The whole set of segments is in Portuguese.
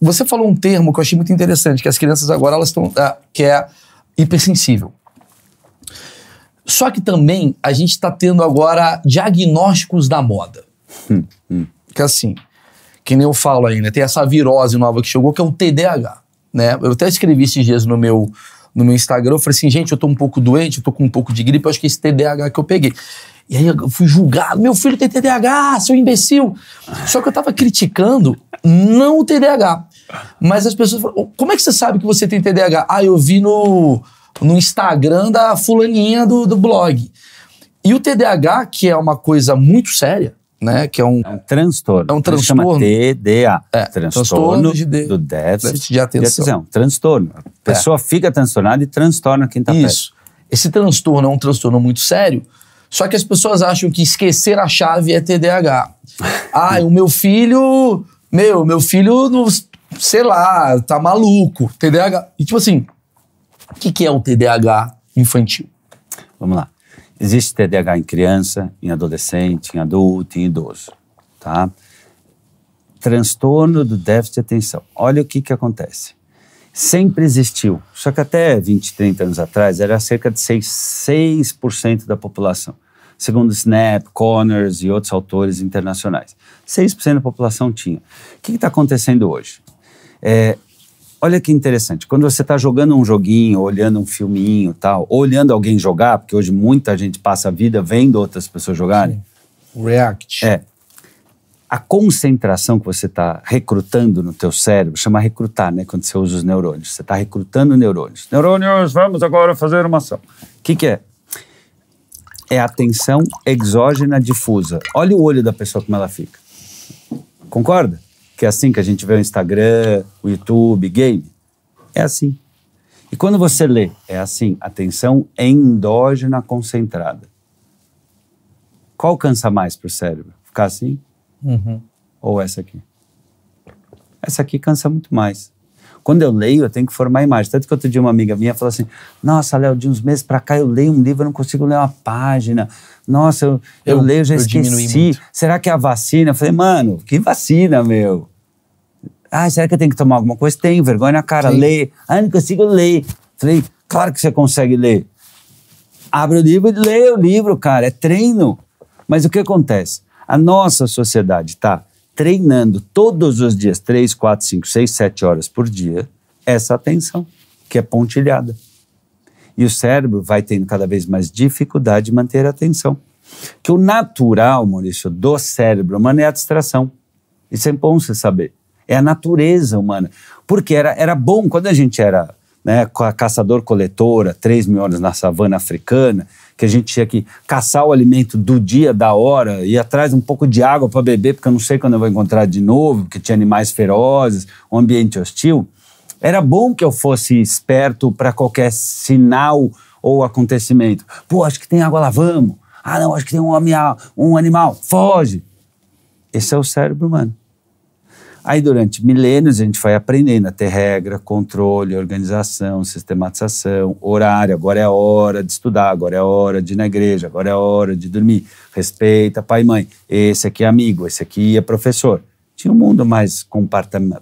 Você falou um termo que eu achei muito interessante, que as crianças agora elas estão, ah, que é hipersensível. Só que também a gente está tendo agora diagnósticos da moda. Hum, hum. Que assim, que nem eu falo aí, né? Tem essa virose nova que chegou, que é o TDAH, né? Eu até escrevi esses dias no meu, no meu Instagram, eu falei assim, gente, eu tô um pouco doente, eu tô com um pouco de gripe, eu acho que é esse TDAH que eu peguei. E aí eu fui julgado, meu filho tem TDAH, seu imbecil. Ah. Só que eu tava criticando não o TDAH. Mas as pessoas falam, como é que você sabe que você tem TDAH? Ah, eu vi no, no Instagram da fulaninha do, do blog. E o TDAH, que é uma coisa muito séria, né? Que é um, é um transtorno. É um transtorno. TDA. É, transtorno, transtorno de do déficit, déficit de, atenção. de, atenção. Transtorno. A é. pessoa é. fica transtornada e transtorna quem está perto. Isso. Esse transtorno é um transtorno muito sério, só que as pessoas acham que esquecer a chave é TDAH. ah, o meu filho. Meu, meu filho, não, sei lá, tá maluco. TDAH. E tipo assim, o que, que é o TDAH infantil? Vamos lá. Existe TDAH em criança, em adolescente, em adulto, em idoso. Tá? Transtorno do déficit de atenção. Olha o que, que acontece. Sempre existiu, só que até 20, 30 anos atrás era cerca de 6%, 6 da população segundo Snap, Connors e outros autores internacionais. 6% da população tinha. O que está acontecendo hoje? É, olha que interessante. Quando você está jogando um joguinho, olhando um filminho tal, ou olhando alguém jogar, porque hoje muita gente passa a vida vendo outras pessoas jogarem. Sim. React. É. A concentração que você está recrutando no teu cérebro, chama recrutar, né? Quando você usa os neurônios. Você está recrutando neurônios. Neurônios, vamos agora fazer uma ação. O que, que é? é a tensão exógena difusa. Olha o olho da pessoa como ela fica. Concorda? Que é assim que a gente vê o Instagram, o YouTube, game. É assim. E quando você lê, é assim, a endógena concentrada. Qual cansa mais para o cérebro? Ficar assim? Uhum. Ou essa aqui? Essa aqui cansa muito mais. Quando eu leio, eu tenho que formar a imagem. Tanto que outro dia uma amiga minha falou assim: Nossa, Léo, de uns meses para cá eu leio um livro, eu não consigo ler uma página. Nossa, eu, eu, eu leio, já eu esqueci. Será que é a vacina? Eu falei, mano, que vacina, meu? Ah, será que eu tenho que tomar alguma coisa? Tenho, vergonha na cara, ler. lê. Ah, não consigo ler. Falei, claro que você consegue ler. Abre o livro e lê o livro, cara, é treino. Mas o que acontece? A nossa sociedade tá treinando todos os dias, três quatro cinco seis sete horas por dia, essa atenção, que é pontilhada. E o cérebro vai tendo cada vez mais dificuldade de manter a atenção. Que o natural, Maurício, do cérebro humano é a distração. Isso é bom você saber. É a natureza humana. Porque era, era bom quando a gente era né, caçador-coletora, três mil anos na savana africana, que a gente tinha que caçar o alimento do dia, da hora, e atrás um pouco de água para beber, porque eu não sei quando eu vou encontrar de novo, porque tinha animais ferozes, um ambiente hostil. Era bom que eu fosse esperto para qualquer sinal ou acontecimento. Pô, acho que tem água lá, vamos. Ah, não, acho que tem um, ah, um animal, foge. Esse é o cérebro humano. Aí, durante milênios, a gente vai aprendendo a ter regra, controle, organização, sistematização, horário. Agora é a hora de estudar, agora é a hora de ir na igreja, agora é a hora de dormir. Respeita pai e mãe. Esse aqui é amigo, esse aqui é professor. Tinha um mundo mais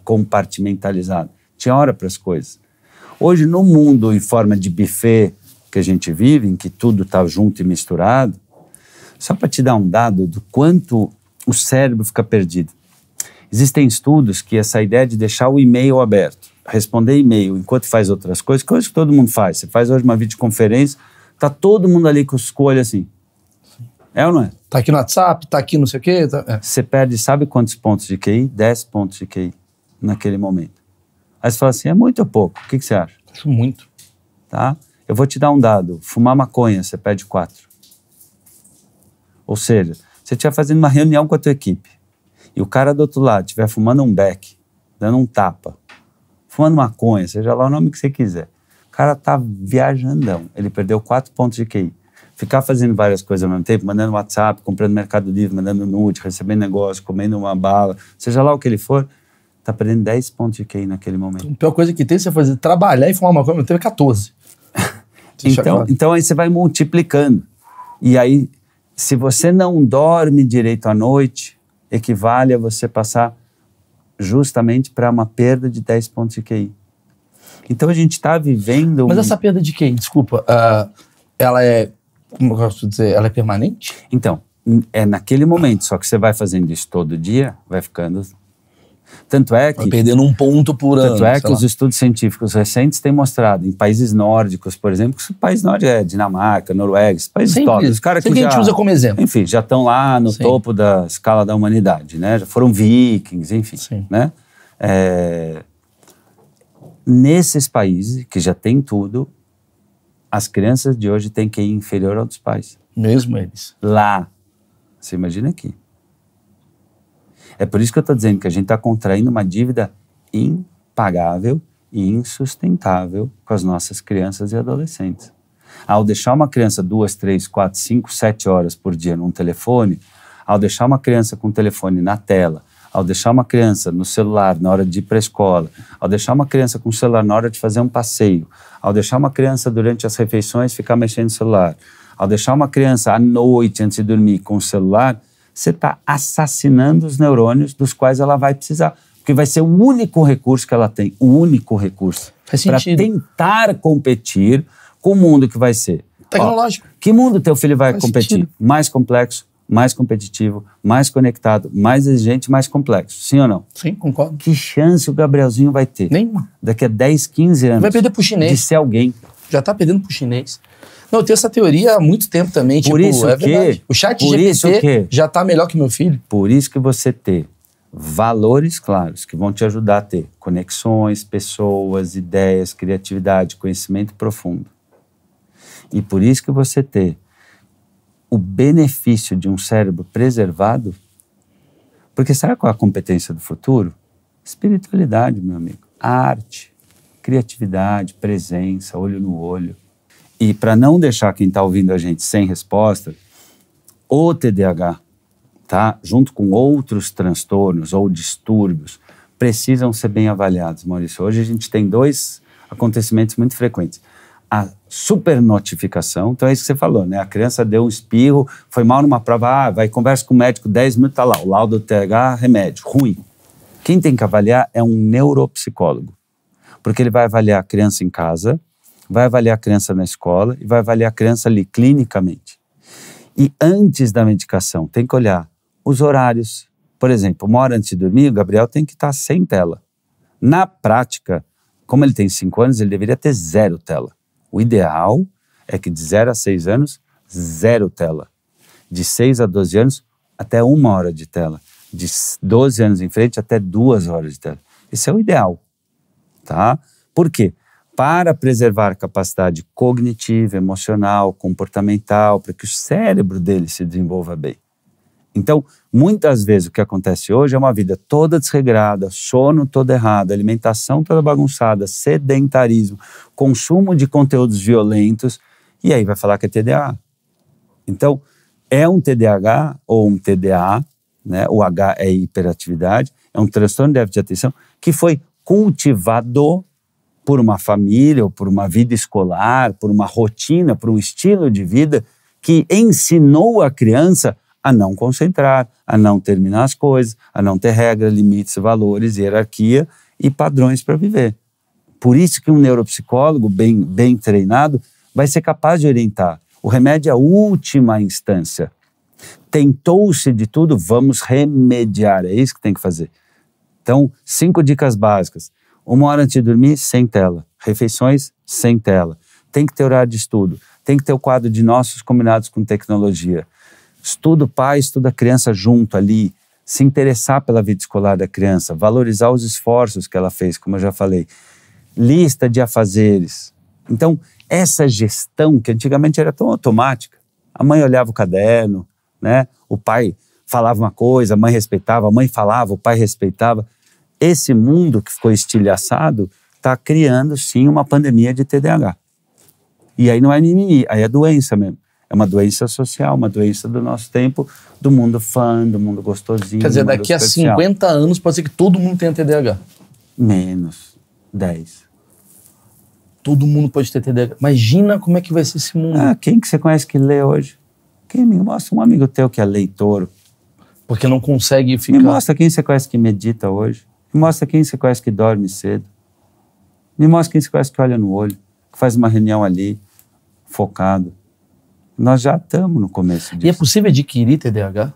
compartimentalizado. Tinha hora para as coisas. Hoje, no mundo em forma de buffet que a gente vive, em que tudo está junto e misturado, só para te dar um dado do quanto o cérebro fica perdido. Existem estudos que essa ideia de deixar o e-mail aberto, responder e-mail enquanto faz outras coisas, que todo mundo faz. Você faz hoje uma videoconferência, tá todo mundo ali com escolha assim. É ou não é? Tá aqui no WhatsApp, tá aqui não sei o quê. Tá... É. Você perde, sabe quantos pontos de QI? 10 pontos de QI naquele momento. Aí você fala assim: é muito ou pouco? O que, que você acha? Acho muito. Tá? Eu vou te dar um dado: fumar maconha, você perde quatro. Ou seja, você tinha fazendo uma reunião com a tua equipe e o cara do outro lado estiver fumando um beck, dando um tapa, fumando maconha, seja lá o nome que você quiser, o cara tá viajandão. Ele perdeu quatro pontos de QI. Ficar fazendo várias coisas ao mesmo tempo, mandando WhatsApp, comprando Mercado Livre, mandando nude, recebendo negócio, comendo uma bala, seja lá o que ele for, tá perdendo 10 pontos de QI naquele momento. A pior coisa que tem é você fazer trabalhar e fumar maconha teve mesmo 14. então, claro. então aí você vai multiplicando. E aí, se você não dorme direito à noite, equivale a você passar justamente para uma perda de 10 pontos de QI. Então a gente está vivendo. Um... Mas essa perda de QI, desculpa, uh, ela é. Como eu posso dizer? Ela é permanente? Então, é naquele momento, só que você vai fazendo isso todo dia, vai ficando tanto é que. Vai perdendo um ponto por tanto ano. Tanto é que lá. os estudos científicos recentes têm mostrado, em países nórdicos, por exemplo, que o país nórdico é Dinamarca, Noruega, esses países Sempre, top. que, que a gente usa como exemplo. Enfim, já estão lá no Sim. topo da escala da humanidade, né? Já foram vikings, enfim. Sim. Né? É, nesses países que já tem tudo, as crianças de hoje têm que ir inferior aos dos pais. Mesmo eles. Lá. Você imagina aqui. É por isso que eu estou dizendo que a gente está contraindo uma dívida impagável e insustentável com as nossas crianças e adolescentes. Ao deixar uma criança duas, três, quatro, cinco, sete horas por dia num telefone, ao deixar uma criança com o telefone na tela, ao deixar uma criança no celular na hora de ir para a escola, ao deixar uma criança com o celular na hora de fazer um passeio, ao deixar uma criança durante as refeições ficar mexendo no celular, ao deixar uma criança à noite antes de dormir com o celular, você está assassinando os neurônios dos quais ela vai precisar. Porque vai ser o único recurso que ela tem, o único recurso. Para tentar competir com o mundo que vai ser. Tecnológico. Ó, que mundo teu filho vai Faz competir? Sentido. Mais complexo, mais competitivo, mais conectado, mais exigente, mais complexo. Sim ou não? Sim, concordo. Que chance o Gabrielzinho vai ter? Nenhuma. Daqui a 10, 15 anos. Vai perder o chinês. De ser alguém. Já está perdendo o chinês. Não, eu tenho essa teoria há muito tempo também. Por tipo, isso é que, verdade. O chat por GPT já está melhor que meu filho. Por isso que você ter valores claros que vão te ajudar a ter conexões, pessoas, ideias, criatividade, conhecimento profundo. E por isso que você ter o benefício de um cérebro preservado, porque sabe qual é a competência do futuro? Espiritualidade, meu amigo. Arte, criatividade, presença, olho no olho. E para não deixar quem está ouvindo a gente sem resposta, o TDAH, tá? junto com outros transtornos ou distúrbios, precisam ser bem avaliados, Maurício. Hoje a gente tem dois acontecimentos muito frequentes. A supernotificação, então é isso que você falou, né? A criança deu um espirro, foi mal numa prova, ah, vai conversa com o médico, 10 minutos, tá lá, o laudo do TH, remédio, ruim. Quem tem que avaliar é um neuropsicólogo, porque ele vai avaliar a criança em casa, vai avaliar a criança na escola e vai avaliar a criança ali clinicamente. E antes da medicação, tem que olhar os horários. Por exemplo, uma hora antes de dormir, o Gabriel tem que estar sem tela. Na prática, como ele tem 5 anos, ele deveria ter zero tela. O ideal é que de 0 a 6 anos, zero tela. De 6 a 12 anos, até uma hora de tela. De 12 anos em frente, até duas horas de tela. Esse é o ideal, tá? Por quê? para preservar a capacidade cognitiva, emocional, comportamental, para que o cérebro dele se desenvolva bem. Então, muitas vezes o que acontece hoje é uma vida toda desregrada, sono todo errado, alimentação toda bagunçada, sedentarismo, consumo de conteúdos violentos, e aí vai falar que é TDA. Então, é um TDAH ou um TDA, né? o H é hiperatividade, é um transtorno de déficit de atenção que foi cultivado por uma família, ou por uma vida escolar, por uma rotina, por um estilo de vida que ensinou a criança a não concentrar, a não terminar as coisas, a não ter regras, limites, valores, hierarquia e padrões para viver. Por isso que um neuropsicólogo bem, bem treinado vai ser capaz de orientar. O remédio é a última instância. Tentou-se de tudo, vamos remediar. É isso que tem que fazer. Então, cinco dicas básicas. Uma hora antes de dormir, sem tela. Refeições, sem tela. Tem que ter horário de estudo. Tem que ter o quadro de nossos combinados com tecnologia. Estuda o pai, estuda a criança junto ali. Se interessar pela vida escolar da criança. Valorizar os esforços que ela fez, como eu já falei. Lista de afazeres. Então, essa gestão, que antigamente era tão automática, a mãe olhava o caderno, né? o pai falava uma coisa, a mãe respeitava, a mãe falava, o pai respeitava esse mundo que ficou estilhaçado está criando sim uma pandemia de TDAH. E aí não é mimimi, aí é doença mesmo. É uma doença social, uma doença do nosso tempo, do mundo fã, do mundo gostosinho. Quer dizer, daqui a 50 anos pode ser que todo mundo tenha TDAH. Menos 10. Todo mundo pode ter TDAH. Imagina como é que vai ser esse mundo. Ah, quem que você conhece que lê hoje? Quem me mostra? Um amigo teu que é leitor. Porque não consegue ficar. Me mostra quem você conhece que medita hoje. Me mostra quem você conhece que dorme cedo. Me mostra quem você conhece que olha no olho, que faz uma reunião ali, focado. Nós já estamos no começo disso. E é possível adquirir TDAH?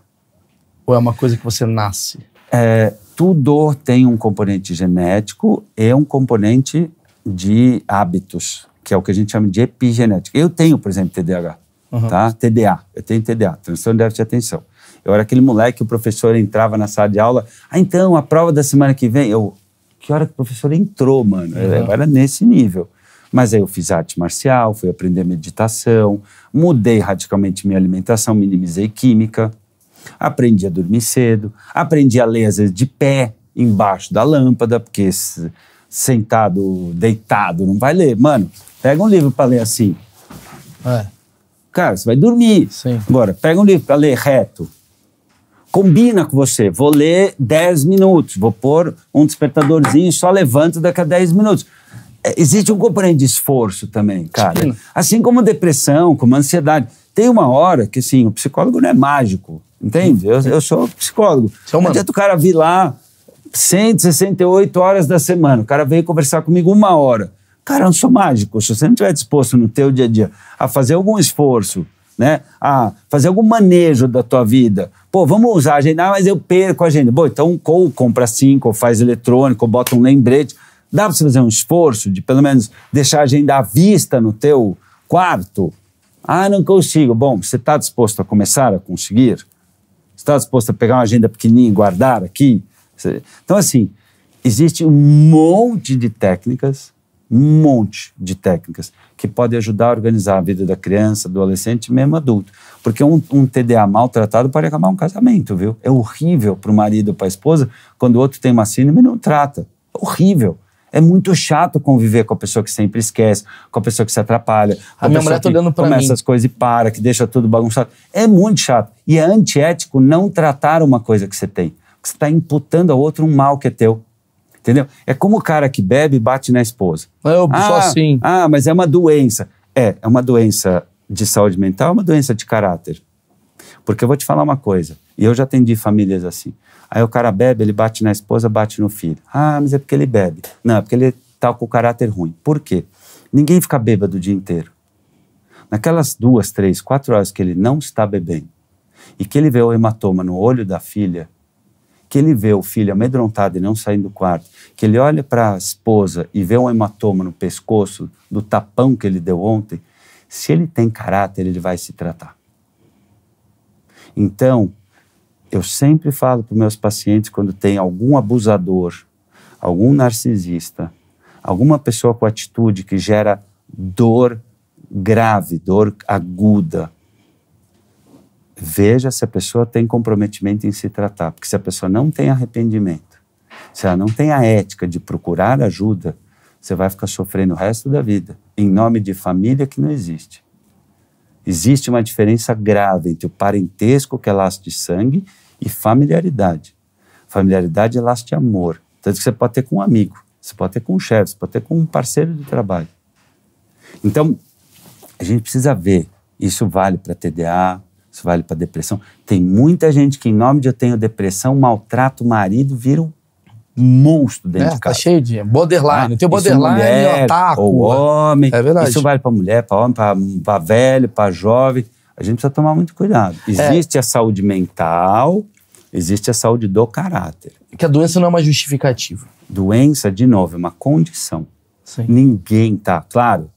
Ou é uma coisa que você nasce? É, tudo tem um componente genético e um componente de hábitos, que é o que a gente chama de epigenética. Eu tenho, por exemplo, TDAH, uhum. tá? TDA. Eu tenho TDA, transtorno de déficit de atenção. Eu era aquele moleque, o professor entrava na sala de aula. Ah, então, a prova da semana que vem. Eu, que hora que o professor entrou, mano? Uhum. Eu era nesse nível. Mas aí eu fiz arte marcial, fui aprender meditação, mudei radicalmente minha alimentação, minimizei química, aprendi a dormir cedo, aprendi a ler às vezes de pé, embaixo da lâmpada, porque sentado, deitado, não vai ler. Mano, pega um livro para ler assim. É. Cara, você vai dormir. Sim. Agora, pega um livro para ler reto combina com você. Vou ler 10 minutos, vou pôr um despertadorzinho, só levanto daqui a 10 minutos. É, existe um componente de esforço também, cara. Assim como depressão, como ansiedade. Tem uma hora que, assim, o psicólogo não é mágico, entende? Eu, eu sou psicólogo. Você é Não adianta o cara vir lá 168 horas da semana. O cara veio conversar comigo uma hora. Cara, eu não sou mágico. Se você não estiver disposto no teu dia a dia a fazer algum esforço, né? A fazer algum manejo da tua vida, Pô, vamos usar a agenda, ah, mas eu perco a agenda. Bom, então ou compra cinco, ou faz eletrônico, ou bota um lembrete. Dá para você fazer um esforço de pelo menos deixar a agenda à vista no teu quarto? Ah, não consigo. Bom, você está disposto a começar a conseguir? Você está disposto a pegar uma agenda pequenininha e guardar aqui? Então, assim, existe um monte de técnicas um monte de técnicas que podem ajudar a organizar a vida da criança, adolescente e mesmo adulto. Porque um, um TDA maltratado pode acabar um casamento, viu? É horrível para o marido ou para a esposa quando o outro tem uma síndrome e não trata. É horrível. É muito chato conviver com a pessoa que sempre esquece, com a pessoa que se atrapalha. A, a minha mulher tá mim. Começa as coisas e para, que deixa tudo bagunçado. É muito chato. E é antiético não tratar uma coisa que você tem. Você está imputando ao outro um mal que é teu. Entendeu? É como o cara que bebe e bate na esposa. É, ah, assim. Ah, mas é uma doença. É, é uma doença de saúde mental, é uma doença de caráter. Porque eu vou te falar uma coisa, e eu já atendi famílias assim. Aí o cara bebe, ele bate na esposa, bate no filho. Ah, mas é porque ele bebe. Não, é porque ele tá com o caráter ruim. Por quê? Ninguém fica bêbado o dia inteiro. Naquelas duas, três, quatro horas que ele não está bebendo e que ele vê o hematoma no olho da filha, que ele vê o filho amedrontado e não saindo do quarto, que ele olha para a esposa e vê um hematoma no pescoço do tapão que ele deu ontem, se ele tem caráter, ele vai se tratar. Então, eu sempre falo para meus pacientes quando tem algum abusador, algum narcisista, alguma pessoa com atitude que gera dor grave, dor aguda, Veja se a pessoa tem comprometimento em se tratar, porque se a pessoa não tem arrependimento, se ela não tem a ética de procurar ajuda, você vai ficar sofrendo o resto da vida, em nome de família que não existe. Existe uma diferença grave entre o parentesco, que é laço de sangue, e familiaridade. Familiaridade é laço de amor. Tanto que você pode ter com um amigo, você pode ter com um chefe, você pode ter com um parceiro de trabalho. Então, a gente precisa ver. Isso vale para TDA, isso vale para depressão. Tem muita gente que, em nome de eu tenho depressão, maltrata o marido, vira um monstro dentro é, de tá casa. Tá cheio de borderline. Ah, tem é borderline, mulher, otaku. Ou é. homem. É verdade. Isso vale para mulher, para homem, para velho, para jovem. A gente precisa tomar muito cuidado. É. Existe é. a saúde mental, existe a saúde do caráter. Que a doença não é uma justificativa. Doença, de novo, é uma condição. Sim. Ninguém tá, claro,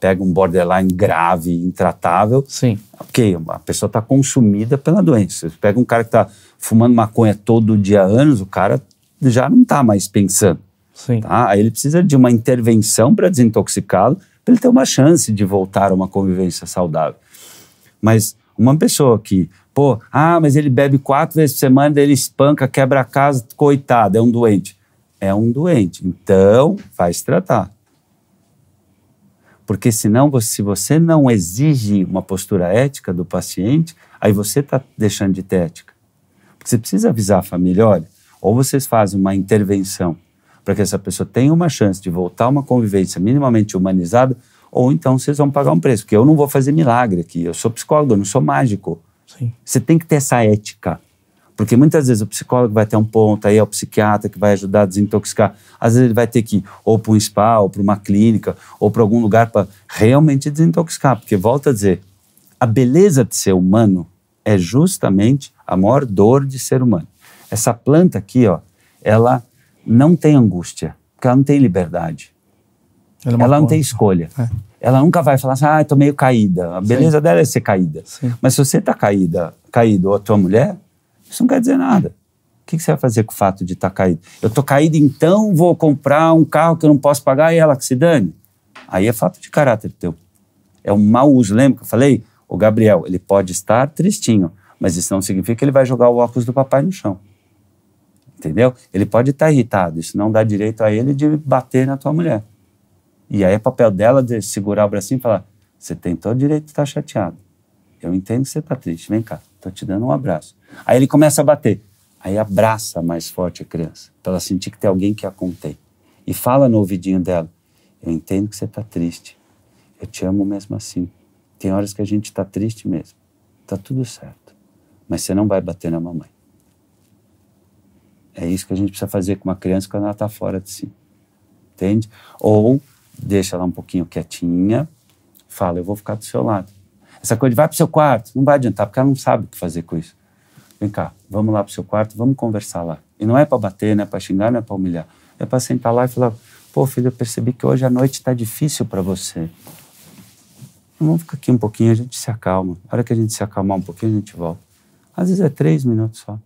pega um borderline grave, intratável. Sim. Ok, a pessoa está consumida pela doença. Você pega um cara que está fumando maconha todo dia anos, o cara já não está mais pensando. Sim. Tá? Aí ele precisa de uma intervenção para desintoxicá-lo, para ele ter uma chance de voltar a uma convivência saudável. Mas uma pessoa que, pô, ah, mas ele bebe quatro vezes por semana, ele espanca, quebra a casa, coitado, é um doente. É um doente. Então, vai se tratar. Porque senão, se você não exige uma postura ética do paciente, aí você está deixando de ter ética. Porque você precisa avisar a família, olha, ou vocês fazem uma intervenção para que essa pessoa tenha uma chance de voltar a uma convivência minimamente humanizada, ou então vocês vão pagar um preço, porque eu não vou fazer milagre aqui, eu sou psicólogo, eu não sou mágico. Sim. Você tem que ter essa ética. Porque muitas vezes o psicólogo vai ter um ponto, aí é o psiquiatra que vai ajudar a desintoxicar. Às vezes ele vai ter que ir ou para um spa, ou para uma clínica, ou para algum lugar para realmente desintoxicar. Porque, volta a dizer, a beleza de ser humano é justamente a maior dor de ser humano. Essa planta aqui, ó, ela não tem angústia, porque ela não tem liberdade. Ela, é ela não tem escolha. É. Ela nunca vai falar assim, ah, tô meio caída. A beleza Sim. dela é ser caída. Sim. Mas se você tá caída, caído, ou a tua mulher, isso não quer dizer nada. O que, você vai fazer com o fato de estar tá caído? Eu estou caído, então vou comprar um carro que eu não posso pagar e ela que se dane. Aí é fato de caráter teu. É um mau uso. Lembra que eu falei? O Gabriel, ele pode estar tristinho, mas isso não significa que ele vai jogar o óculos do papai no chão. Entendeu? Ele pode estar tá irritado, isso não dá direito a ele de bater na tua mulher. E aí é papel dela de segurar o bracinho e falar: você tem todo o direito de estar tá chateado. Eu entendo que você está triste, vem cá. Estou te dando um abraço. Aí ele começa a bater. Aí abraça mais forte a criança, para ela sentir que tem alguém que a contém. E fala no ouvidinho dela: Eu entendo que você está triste. Eu te amo mesmo assim. Tem horas que a gente está triste mesmo. Tá tudo certo. Mas você não vai bater na mamãe. É isso que a gente precisa fazer com uma criança quando ela está fora de si. Entende? Ou deixa ela um pouquinho quietinha, fala: Eu vou ficar do seu lado. Essa coisa de vai para o seu quarto, não vai adiantar, porque ela não sabe o que fazer com isso. Vem cá, vamos lá para o seu quarto, vamos conversar lá. E não é para bater, não é para xingar, não é para humilhar. É para sentar lá e falar: pô, filho, eu percebi que hoje a noite está difícil para você. Vamos ficar aqui um pouquinho, a gente se acalma. A hora que a gente se acalmar um pouquinho, a gente volta. Às vezes é três minutos só.